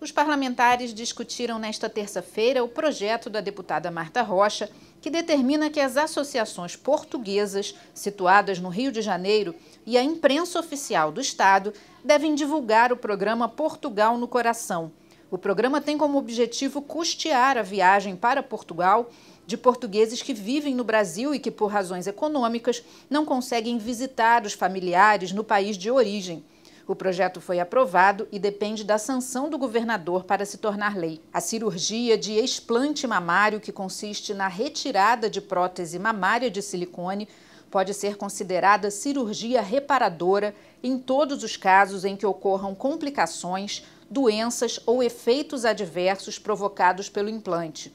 Os parlamentares discutiram nesta terça-feira o projeto da deputada Marta Rocha, que determina que as associações portuguesas situadas no Rio de Janeiro e a imprensa oficial do Estado devem divulgar o programa Portugal no Coração o programa tem como objetivo custear a viagem para Portugal de portugueses que vivem no Brasil e que, por razões econômicas, não conseguem visitar os familiares no país de origem. O projeto foi aprovado e depende da sanção do governador para se tornar lei. A cirurgia de explante mamário, que consiste na retirada de prótese mamária de silicone, pode ser considerada cirurgia reparadora em todos os casos em que ocorram complicações doenças ou efeitos adversos provocados pelo implante.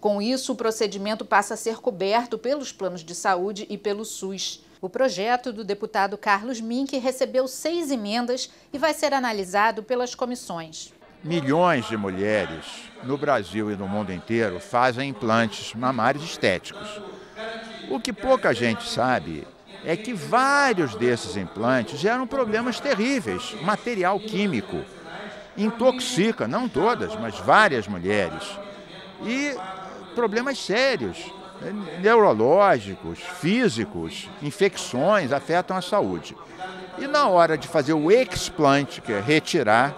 Com isso, o procedimento passa a ser coberto pelos planos de saúde e pelo SUS. O projeto do deputado Carlos Mink recebeu seis emendas e vai ser analisado pelas comissões. Milhões de mulheres no Brasil e no mundo inteiro fazem implantes mamários estéticos. O que pouca gente sabe é que vários desses implantes geram problemas terríveis, material químico intoxica, não todas, mas várias mulheres. E problemas sérios, neurológicos, físicos, infecções afetam a saúde. E na hora de fazer o explante, que é retirar,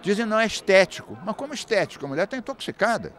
dizem não é estético. Mas como estético? A mulher está intoxicada.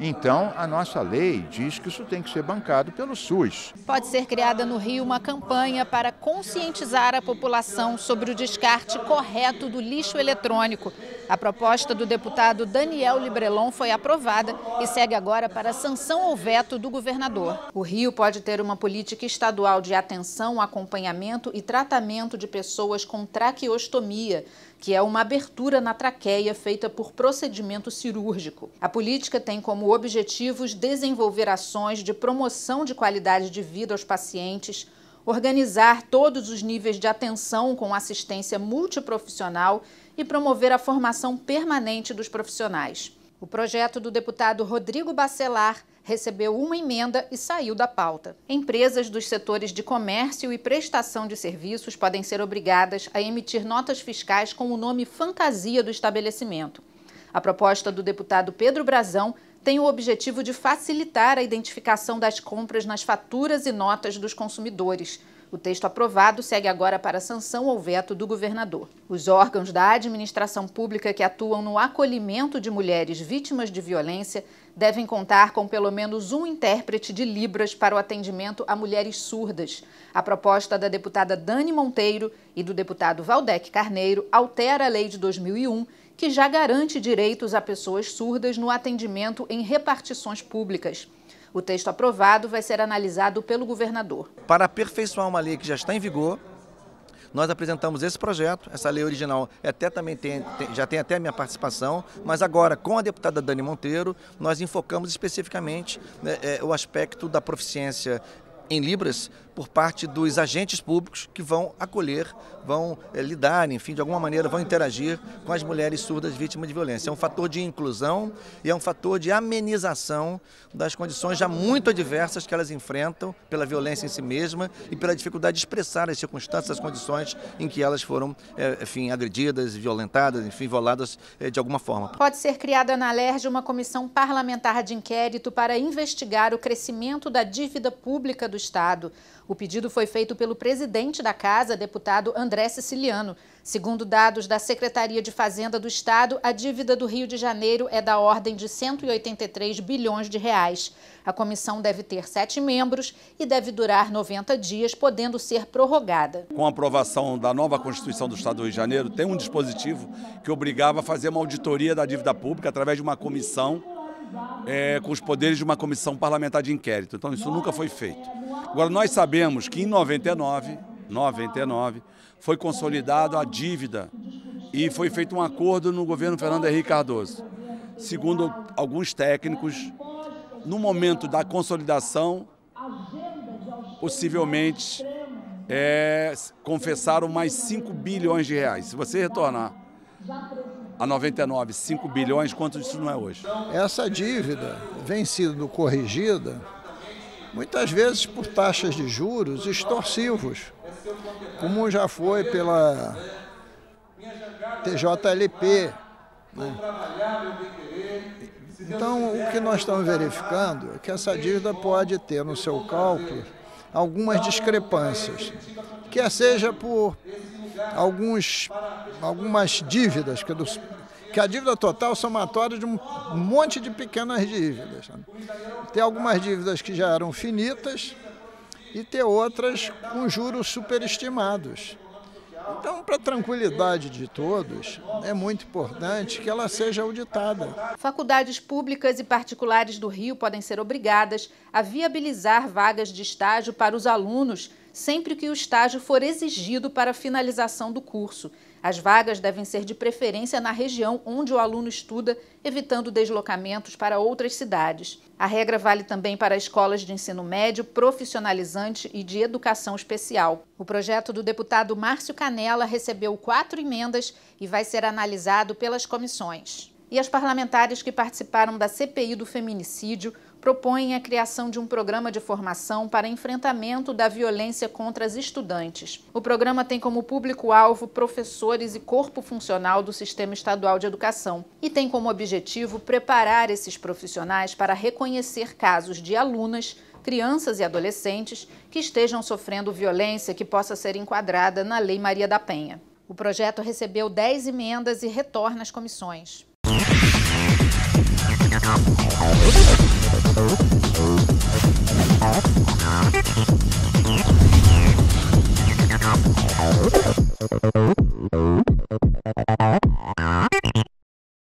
Então, a nossa lei diz que isso tem que ser bancado pelo SUS. Pode ser criada no Rio uma campanha para conscientizar a população sobre o descarte correto do lixo eletrônico. A proposta do deputado Daniel Librelon foi aprovada e segue agora para sanção ou veto do governador. O Rio pode ter uma política estadual de atenção, acompanhamento e tratamento de pessoas com traqueostomia, que é uma abertura na traqueia feita por procedimento cirúrgico. A política tem como objetivos desenvolver ações de promoção de qualidade de vida aos pacientes, organizar todos os níveis de atenção com assistência multiprofissional e promover a formação permanente dos profissionais. O projeto do deputado Rodrigo Bacelar recebeu uma emenda e saiu da pauta. Empresas dos setores de comércio e prestação de serviços podem ser obrigadas a emitir notas fiscais com o nome fantasia do estabelecimento. A proposta do deputado Pedro Brazão tem o objetivo de facilitar a identificação das compras nas faturas e notas dos consumidores. O texto aprovado segue agora para sanção ou veto do governador. Os órgãos da administração pública que atuam no acolhimento de mulheres vítimas de violência devem contar com pelo menos um intérprete de Libras para o atendimento a mulheres surdas. A proposta da deputada Dani Monteiro e do deputado Valdec Carneiro altera a lei de 2001 que já garante direitos a pessoas surdas no atendimento em repartições públicas. O texto aprovado vai ser analisado pelo governador. Para aperfeiçoar uma lei que já está em vigor, nós apresentamos esse projeto, essa lei original é até também tem, tem, já tem até a minha participação, mas agora com a deputada Dani Monteiro, nós enfocamos especificamente né, é, o aspecto da proficiência em Libras por parte dos agentes públicos que vão acolher, vão é, lidar, enfim, de alguma maneira vão interagir com as mulheres surdas vítimas de violência. É um fator de inclusão e é um fator de amenização das condições já muito adversas que elas enfrentam pela violência em si mesma e pela dificuldade de expressar as circunstâncias, as condições em que elas foram, é, enfim, agredidas, violentadas, enfim, violadas é, de alguma forma. Pode ser criada na LERJ uma comissão parlamentar de inquérito para investigar o crescimento da dívida pública do Estado. O pedido foi feito pelo presidente da casa, deputado André Siciliano. Segundo dados da Secretaria de Fazenda do Estado, a dívida do Rio de Janeiro é da ordem de 183 bilhões de reais. A comissão deve ter sete membros e deve durar 90 dias, podendo ser prorrogada. Com a aprovação da nova Constituição do Estado do Rio de Janeiro, tem um dispositivo que obrigava a fazer uma auditoria da dívida pública através de uma comissão é, com os poderes de uma comissão parlamentar de inquérito. Então, isso nunca foi feito. Agora, nós sabemos que em 99, 99 foi consolidada a dívida e foi feito um acordo no governo Fernando Henrique Cardoso. Segundo alguns técnicos, no momento da consolidação, possivelmente é, confessaram mais 5 bilhões de reais. Se você retornar a 99, 5 bilhões, quanto isso não é hoje? Essa dívida vem sendo corrigida muitas vezes por taxas de juros extorsivos, como já foi pela TJLP. Né? Então, o que nós estamos verificando é que essa dívida pode ter no seu cálculo algumas discrepâncias, quer seja por alguns, algumas dívidas, que, dos, que a dívida total é somatória de um monte de pequenas dívidas. Tem algumas dívidas que já eram finitas e tem outras com juros superestimados. Então, para a tranquilidade de todos, é muito importante que ela seja auditada. Faculdades públicas e particulares do Rio podem ser obrigadas a viabilizar vagas de estágio para os alunos sempre que o estágio for exigido para a finalização do curso. As vagas devem ser de preferência na região onde o aluno estuda, evitando deslocamentos para outras cidades. A regra vale também para escolas de ensino médio, profissionalizante e de educação especial. O projeto do deputado Márcio Canela recebeu quatro emendas e vai ser analisado pelas comissões. E as parlamentares que participaram da CPI do feminicídio propõem a criação de um programa de formação para enfrentamento da violência contra as estudantes. O programa tem como público-alvo professores e corpo funcional do Sistema Estadual de Educação e tem como objetivo preparar esses profissionais para reconhecer casos de alunas crianças e adolescentes que estejam sofrendo violência que possa ser enquadrada na Lei Maria da Penha. O projeto recebeu 10 emendas e retorna às comissões.